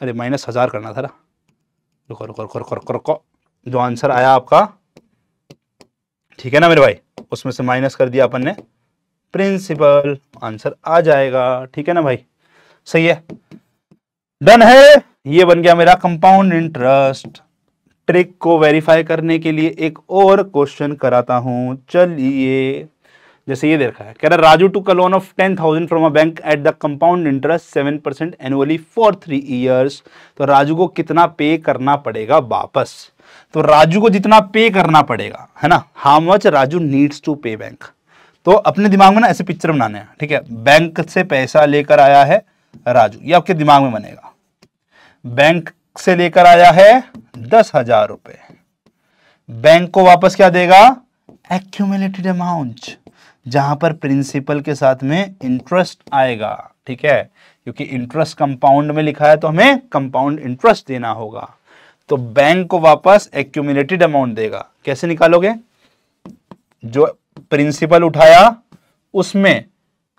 [SPEAKER 1] अरे माइनस हजार करना था ना रुको रुको रुको रुको रुको रुको जो आंसर आया आपका ठीक है ना मेरे भाई उसमें से माइनस कर दिया अपन ने प्रिंसिपल आंसर आ जाएगा ठीक है ना भाई सही है डन है ये बन गया मेरा कंपाउंड इंटरेस्ट ट्रिक को वेरीफाई करने के लिए एक और क्वेश्चन कराता हूं चलिए जैसे ये देखा है कह रहा Raju took loan of ten thousand from a bank at the compound interest seven percent annually for three years तो राजू को कितना पे करना पड़ेगा वापस तो राजू को जितना पे करना पड़ेगा है ना how much Raju needs to pay bank तो अपने दिमाग में ना ऐसे पिक्चर बनाने हैं ठीक है बैंक से पैसा लेकर आया है राजू ये आपके दिमाग में बनेगा बैंक से लेकर आया है दस हजार रुपए बैंक को वापस क्या देगा एक्यूमुलेटेड अमाउंट जहां पर प्रिंसिपल के साथ में इंटरेस्ट आएगा ठीक है क्योंकि इंटरेस्ट कंपाउंड में लिखा है तो हमें कंपाउंड इंटरेस्ट देना होगा तो बैंक को वापस एक्यूमुलेटेड अमाउंट देगा कैसे निकालोगे जो प्रिंसिपल उठाया उसमें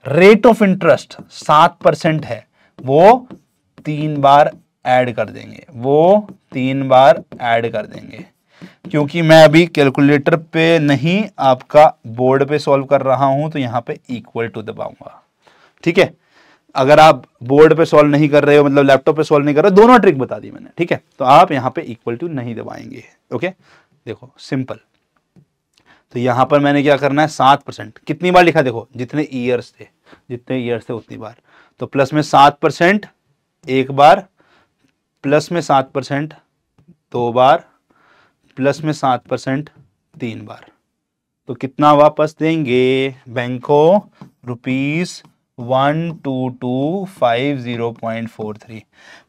[SPEAKER 1] रेट ऑफ इंटरेस्ट सात परसेंट है वो तीन बार ऐड कर देंगे वो तीन बार ऐड कर देंगे क्योंकि मैं अभी कैलकुलेटर पे नहीं आपका बोर्ड पे सॉल्व कर रहा हूं तो यहां पे इक्वल टू दबाऊंगा ठीक है अगर आप बोर्ड पे सॉल्व नहीं कर रहे हो मतलब लैपटॉप पे सॉल्व नहीं कर रहे हो दोनों ट्रिक बता दी मैंने ठीक है तो आप यहां पे इक्वल टू नहीं दबाएंगे ओके देखो सिंपल तो यहां पर मैंने क्या करना है सात परसेंट कितनी बार लिखा देखो जितने ईयर्स थे जितने ईयर्स थे उतनी बार तो प्लस में सात परसेंट एक बार प्लस में सात परसेंट दो बार प्लस में सात परसेंट तीन बार तो कितना वापस देंगे बैंको rupees one two two five zero point four three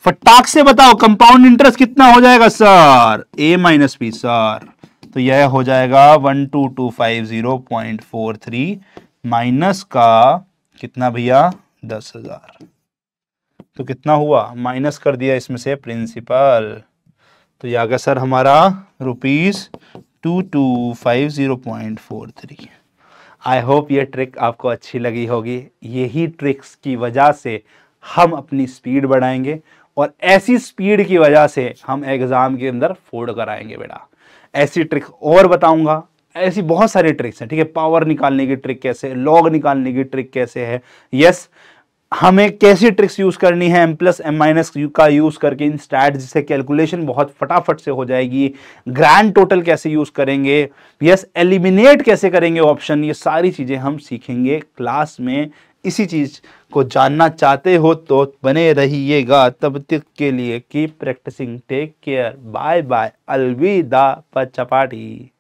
[SPEAKER 1] फटाक से बताओ कंपाउंड इंटरेस्ट कितना हो जाएगा sir A minus B sir तो यह हो जाएगा one two two five zero point four three minus का कितना भैया दस हजार तो कितना हुआ माइनस कर दिया इसमें से प्रिंसिपल तो यह आ गया सर हमारा rupees two two five zero point four three I hope ये ट्रिक आपको अच्छी लगी होगी यही ट्रिक्स की वजह से हम अपनी स्पीड बढ़ाएंगे और ऐसी स्पीड की वजह से हम एग्ज़ाम के अंदर फोल्ड कराएंगे बेटा ऐसी ट्रिक और बताऊंगा ऐसी बहुत सारी ट्रिक्स हैं ठीक है पावर निकालने की ट्रिक कैसे है लॉग निकालने की ट्रिक कैसे है यस हमें कैसी ट्रिक्स यूज़ करनी है एम प्लस एम माइनस का यूज़ करके इन स्टैट जिससे कैलकुलेशन बहुत फटाफट से हो जाएगी ग्रैंड टोटल कैसे यूज़ करेंगे यस एलिमिनेट कैसे करेंगे ऑप्शन ये सारी चीज़ें हम सीखेंगे क्लास में इसी चीज़ को जानना चाहते हो तो बने रहिएगा तब तक के लिए की practicing take care bye bye अलविदा पचपाटी